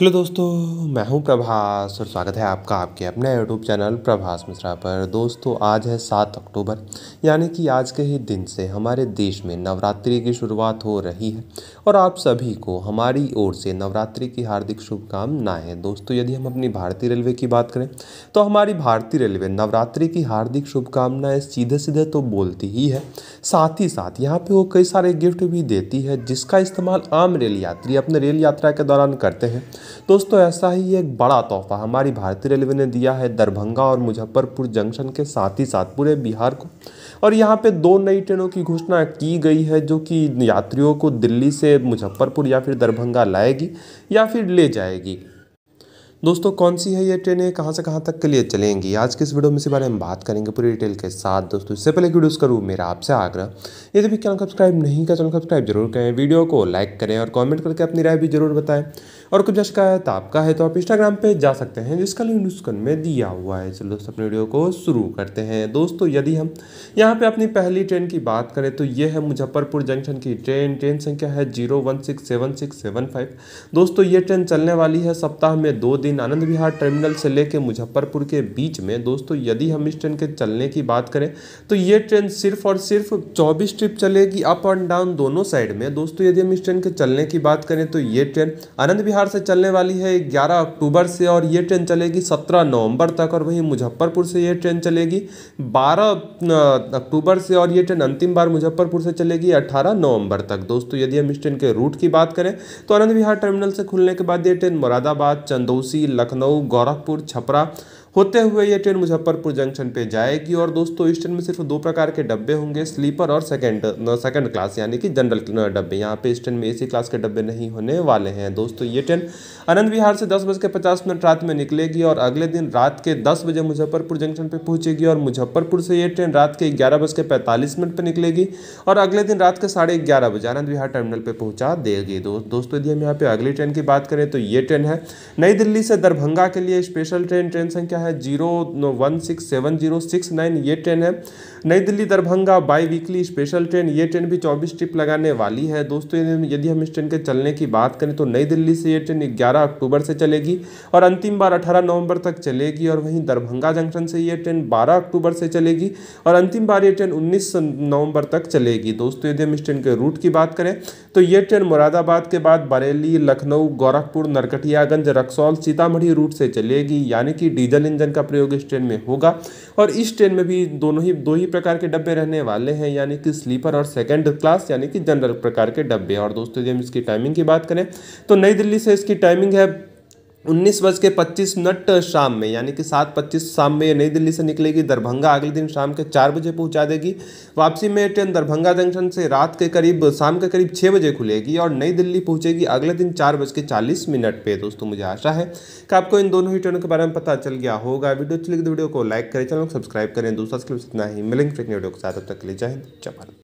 hello दोस्तों मैं हूं प्रभास और स्वागत है आपका आपके अपने यूट्यूब चैनल प्रभास मिश्रा पर दोस्तों आज है सात अक्टूबर यानी कि आज के ही दिन से हमारे देश में नवरात्रि की शुरुआत हो रही है और आप सभी को हमारी ओर से नवरात्रि की हार्दिक शुभकामनाएं दोस्तों यदि हम अपनी भारतीय रेलवे की बात करें तो हमारी भारतीय रेलवे नवरात्रि की हार्दिक शुभकामनाएँ सीधे सीधे तो बोलती ही है साथ ही साथ यहाँ पर वो कई सारे गिफ्ट भी देती है जिसका इस्तेमाल आम रेल यात्री अपने रेल यात्रा के दौरान करते हैं दोस्तों ऐसा ही एक बड़ा तोहफा हमारी भारतीय रेलवे ने दिया है दरभंगा और मुजफ्फरपुर जंक्शन के साथ ही साथ पूरे बिहार को और यहाँ पे दो नई ट्रेनों की घोषणा की गई है जो कि यात्रियों को दिल्ली से मुजफ्फरपुर या फिर दरभंगा लाएगी या फिर ले जाएगी दोस्तों कौन सी है ये ट्रेनें कहाँ से कहाँ तक के लिए चलेंगी आज के इस वीडियो में इसी बारे में बात करेंगे पूरी डिटेल के साथ दोस्तों इससे पहले वीडियोस करूँ मेरा आपसे आग्रह यदि भी चैनल सब्सक्राइब नहीं किया चैनल सब्सक्राइब जरूर करें वीडियो को लाइक करें और कमेंट करके अपनी राय भी जरूर बताएं और कुछ शिकायत आपका है तो आप इंस्टाग्राम पे जा सकते हैं जिसका लिंक डिस्क्रिप्शन में दिया हुआ है चलो दोस्तों अपने वीडियो को शुरू करते हैं दोस्तों यदि हम यहाँ पे अपनी पहली ट्रेन की बात करें तो ये है मुजफ्फरपुर जंक्शन की ट्रेन ट्रेन संख्या है zero one six seven six seven five दोस्तों ये ट्रेन चलने वाली है सप्ताह में दो दिन आनंद विहार टर्मिनल से लेकर मुजफ्फरपुर के बीच में दोस्तों यदि हम इस ट्रेन के चलने की बात करें तो ये ट्रेन सिर्फ और सिर्फ चौबीस ट्रिप चलेगी अप एंड डाउन दोनों साइड में दोस्तों यदि हम इस ट्रेन के चलने की बात करें तो ये ट्रेन आनंद विहार बिहार से चलने वाली है 11 अक्टूबर से और ये ट्रेन चलेगी 17 नवंबर तक और वहीं मुजफ्फरपुर से ये ट्रेन चलेगी 12 अक्टूबर से और ये ट्रेन अंतिम बार मुजफ्फरपुर से चलेगी 18 नवंबर तक दोस्तों यदि हम इस ट्रेन के रूट की बात करें तो आनंद विहार टर्मिनल से खुलने के बाद ये ट्रेन मुरादाबाद चंदौसी लखनऊ गोरखपुर छपरा होते हुए ये ट्रेन मुजफ्फरपुर जंक्शन पे जाएगी और दोस्तों इस ट्रेन में सिर्फ दो प्रकार के डब्बे होंगे स्लीपर और सेकेंड सेकेंड क्लास यानी कि जनरल डब्बे यहाँ पे इस ट्रेन में ए क्लास के डब्बे नहीं होने वाले हैं दोस्तों ये ट्रेन आनंद विहार से दस बज के पचास मिनट रात में निकलेगी और अगले दिन रात के दस बजे मुजफ्फरपुर जंक्शन पर पहुँचेगी और मुजफ्फरपुर से ये ट्रेन रात के ग्यारह बज के पैंतालीस मिनट पर निकलेगी और अगले दिन रात के साढ़े ग्यारह बजे आनंद विहार टर्मिनल पर पहुँचा देगी दोस्तों यदि हम यहाँ पे अगली ट्रेन की बात करें तो ये ट्रेन है नई दिल्ली से दरभंगा के लिए स्पेशल ट्रेन ट्रेन संख्या है zero one six seven zero six nine ये ट्रेन है New Delhi Darbhanga bi weekly special train ये ट्रेन भी चौबीस ट्रिप लगाने वाली है दोस्तों यदि हम इस ट्रेन के चलने की बात करें तो नई दिल्ली से ये ट्रेन ग्यारह अक्टूबर से चलेगी और अंतिम बार अठारह नवंबर तक चलेगी और वहीं दरभंगा जंक्शन से ये ट्रेन बारह अक्टूबर से चलेगी और अंतिम बार ये ट्रेन उन्नीस नवंबर तक चलेगी दोस्तों यदि हम इस ट्रेन के रूट की बात करें तो ये ट्रेन मुरादाबाद के बाद बरेली लखनऊ गोरखपुर नरकटियागंज रक्सौल सीतामढ़ी रूट से चलेगी यानी कि डीजल व्यंजन का प्रयोग इस ट्रेन में होगा और इस ट्रेन में भी दोनों ही दो ही प्रकार के डब्बे रहने वाले हैं यानी कि स्लीपर और सेकेंड क्लास यानी कि जनरल प्रकार के डब्बे और दोस्तों यदि हम इसकी टाइमिंग की बात करें तो नई दिल्ली से इसकी टाइमिंग है उन्नीस बज के पच्चीस मिनट शाम में यानी कि सात पच्चीस शाम में ये नई दिल्ली से निकलेगी दरभंगा अगले दिन शाम के चार बजे पहुंचा देगी वापसी में ट्रेन दरभंगा जंक्शन से रात के करीब शाम के करीब छः बजे खुलेगी और नई दिल्ली पहुंचेगी अगले दिन चार बज के चालीस मिनट पे दोस्तों मुझे आशा है कि आपको इन दोनों ही ट्रेनों के बारे में पता चल गया होगा वीडियो अच्छी लगी तो वीडियो को लाइक करें चैनल को सब्सक्राइब करें दूसरा के लिए इतना ही मिलेंगे फिर वीडियो के साथ अब तक ले जाए जापान